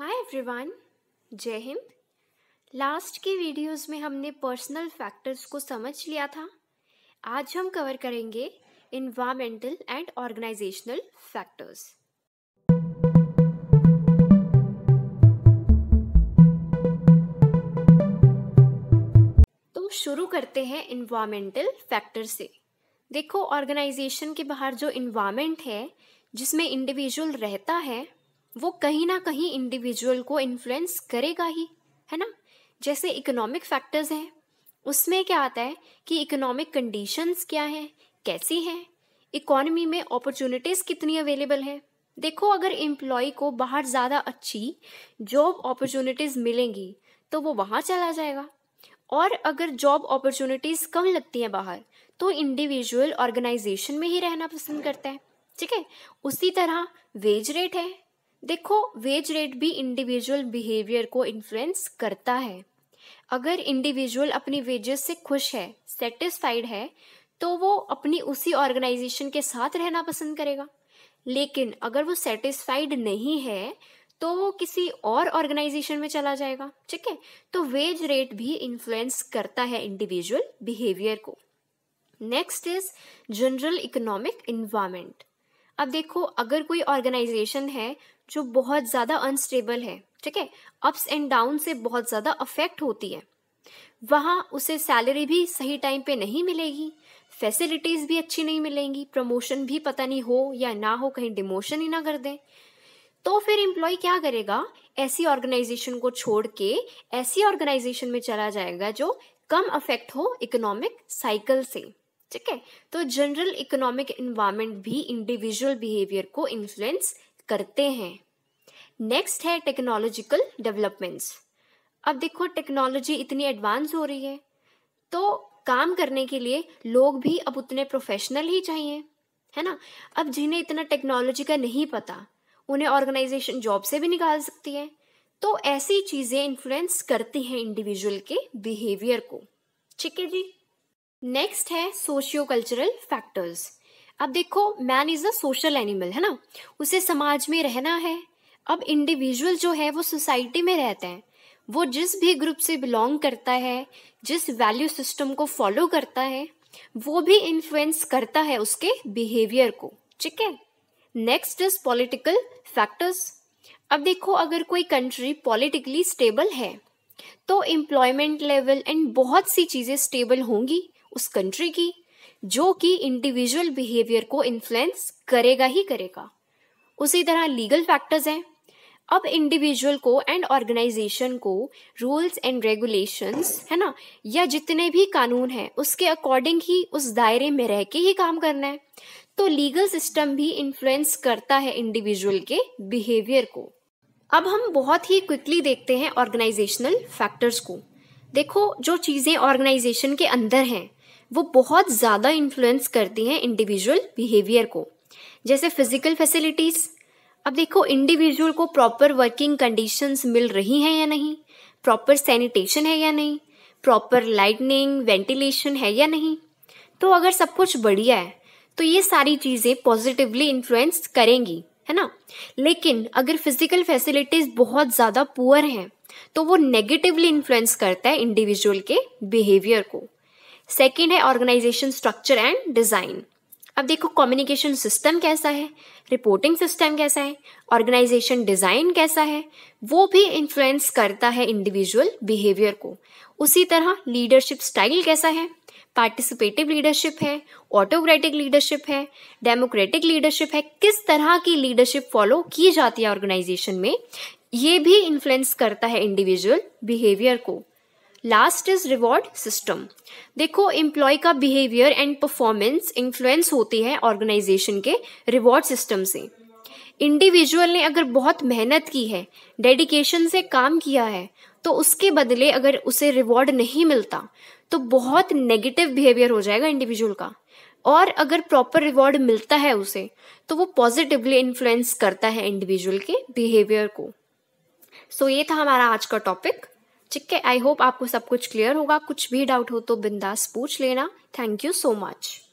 hi everyone जय Hind last के videos में हमने पर्सनल फैक्टर्स को समझ लिया था आज हम कवर करेंगे इन्वामेंटल एंड ऑर्गेनाइजेशनल फैक्टर्स तो शुरू करते हैं इन्वायरमेंटल फैक्टर से देखो ऑर्गेनाइजेशन के बाहर जो इन्वायरमेंट है जिसमें इंडिविजुअल रहता है वो कहीं ना कहीं इंडिविजुअल को इन्फ्लुएंस करेगा ही है ना जैसे इकोनॉमिक फैक्टर्स हैं उसमें क्या आता है कि इकोनॉमिक कंडीशंस क्या हैं कैसी हैं इकोनॉमी में अपॉर्चुनिटीज़ कितनी अवेलेबल हैं देखो अगर एम्प्लॉय को बाहर ज़्यादा अच्छी जॉब अपॉर्चुनिटीज़ मिलेंगी तो वो वहाँ चला जाएगा और अगर जॉब अपॉर्चुनिटीज़ कम लगती हैं बाहर तो इंडिविजुअल ऑर्गेनाइजेशन में ही रहना पसंद करता है ठीक है उसी तरह वेज रेट है देखो वेज रेट भी इंडिविजुअल बिहेवियर को इन्फ्लुएंस करता है अगर इंडिविजुअल अपनी वेजेस से खुश है सेटिस्फाइड है तो वो अपनी उसी ऑर्गेनाइजेशन के साथ रहना पसंद करेगा लेकिन अगर वो सेटिस्फाइड नहीं है तो वो किसी और ऑर्गेनाइजेशन में चला जाएगा ठीक है तो वेज रेट भी इन्फ्लुएंस करता है इंडिविजुअल बिहेवियर को next is general economic environment अब देखो अगर कोई ऑर्गेनाइजेशन है जो बहुत ज़्यादा अनस्टेबल है ठीक है अप्स एंड डाउन से बहुत ज़्यादा अफेक्ट होती है वहाँ उसे सैलरी भी सही टाइम पे नहीं मिलेगी फैसिलिटीज़ भी अच्छी नहीं मिलेंगी प्रमोशन भी पता नहीं हो या ना हो कहीं डिमोशन ही ना कर दें तो फिर एम्प्लॉय क्या करेगा ऐसी ऑर्गेनाइजेशन को छोड़ के ऐसी ऑर्गेनाइजेशन में चला जाएगा जो कम अफेक्ट हो इकोनॉमिक साइकिल से ठीक है तो जनरल इकोनॉमिक इन्वायरमेंट भी इंडिविजुअल बिहेवियर को इन्फ्लुएंस करते हैं नेक्स्ट है टेक्नोलॉजिकल डेवलपमेंट्स अब देखो टेक्नोलॉजी इतनी एडवांस हो रही है तो काम करने के लिए लोग भी अब उतने प्रोफेशनल ही चाहिए है ना अब जिन्हें इतना टेक्नोलॉजी का नहीं पता उन्हें ऑर्गेनाइजेशन जॉब से भी निकाल सकती है तो ऐसी चीज़ें इन्फ्लुएंस करती हैं इंडिविजुअल के बिहेवियर को ठीक है जी नेक्स्ट है सोशियो कल्चरल फैक्टर्स अब देखो man is a social animal है ना उसे समाज में रहना है अब इंडिविजुअल जो है वो सोसाइटी में रहते हैं वो जिस भी ग्रुप से बिलोंग करता है जिस वैल्यू सिस्टम को फॉलो करता है वो भी इन्फ्लुएंस करता है उसके बिहेवियर को ठीक है नेक्स्ट इज पॉलिटिकल फैक्टर्स अब देखो अगर कोई कंट्री पॉलिटिकली स्टेबल है तो एम्प्लॉयमेंट लेवल एंड बहुत सी चीज़ें स्टेबल होंगी उस कंट्री की जो कि इंडिविजुअल बिहेवियर को इन्फ्लुएंस करेगा ही करेगा उसी तरह लीगल फैक्टर्स हैं अब इंडिविजुअल को एंड ऑर्गेनाइजेशन को रूल्स एंड रेगुलेशंस है ना या जितने भी कानून हैं उसके अकॉर्डिंग ही उस दायरे में रह के ही काम करना है तो लीगल सिस्टम भी इन्फ्लुएंस करता है इंडिविजुअल के बिहेवियर को अब हम बहुत ही क्विकली देखते हैं ऑर्गेनाइजेशनल फैक्टर्स को देखो जो चीज़ें ऑर्गेनाइजेशन के अंदर हैं वो बहुत ज़्यादा इन्फ्लुएंस करती हैं इंडिविजुअल बिहेवियर को जैसे फिजिकल फैसिलिटीज़ अब देखो इंडिविजुअल को प्रॉपर वर्किंग कंडीशंस मिल रही हैं या नहीं प्रॉपर सैनिटेशन है या नहीं प्रॉपर लाइटनिंग वेंटिलेशन है या नहीं तो अगर सब कुछ बढ़िया है तो ये सारी चीज़ें पॉजिटिवली इन्फ्लुएंस करेंगी है ना लेकिन अगर फिजिकल फैसिलिटीज़ बहुत ज़्यादा पुअर हैं तो वो नेगेटिवली इन्फ्लुएंस करता है इंडिविजुअल के बिहेवियर को सेकेंड है ऑर्गेनाइजेशन स्ट्रक्चर एंड डिज़ाइन अब देखो कम्युनिकेशन सिस्टम कैसा है रिपोर्टिंग सिस्टम कैसा है ऑर्गेनाइजेशन डिज़ाइन कैसा है वो भी इन्फ्लुएंस करता है इंडिविजुअल बिहेवियर को उसी तरह लीडरशिप स्टाइल कैसा है पार्टिसिपेटिव लीडरशिप है ऑटोक्रेटिक लीडरशिप है डेमोक्रेटिक लीडरशिप है किस तरह की लीडरशिप फॉलो की जाती है ऑर्गेनाइजेशन में ये भी इन्फ्लुएंस करता है इंडिविजुअल बिहेवियर को लास्ट इज रिवॉर्ड सिस्टम देखो एम्प्लॉय का बिहेवियर एंड परफॉर्मेंस इन्फ्लुएंस होती है ऑर्गेनाइजेशन के रिवॉर्ड सिस्टम से इंडिविजुअल ने अगर बहुत मेहनत की है डेडिकेशन से काम किया है तो उसके बदले अगर उसे रिवॉर्ड नहीं मिलता तो बहुत नेगेटिव बिहेवियर हो जाएगा इंडिविजुअल का और अगर प्रॉपर रिवॉर्ड मिलता है उसे तो वो पॉजिटिवली इन्फ्लुएंस करता है इंडिविजुअल के बिहेवियर को सो so, ये था हमारा आज का टॉपिक ठीक है आई होप आपको सब कुछ क्लियर होगा कुछ भी डाउट हो तो बिंदास पूछ लेना थैंक यू सो मच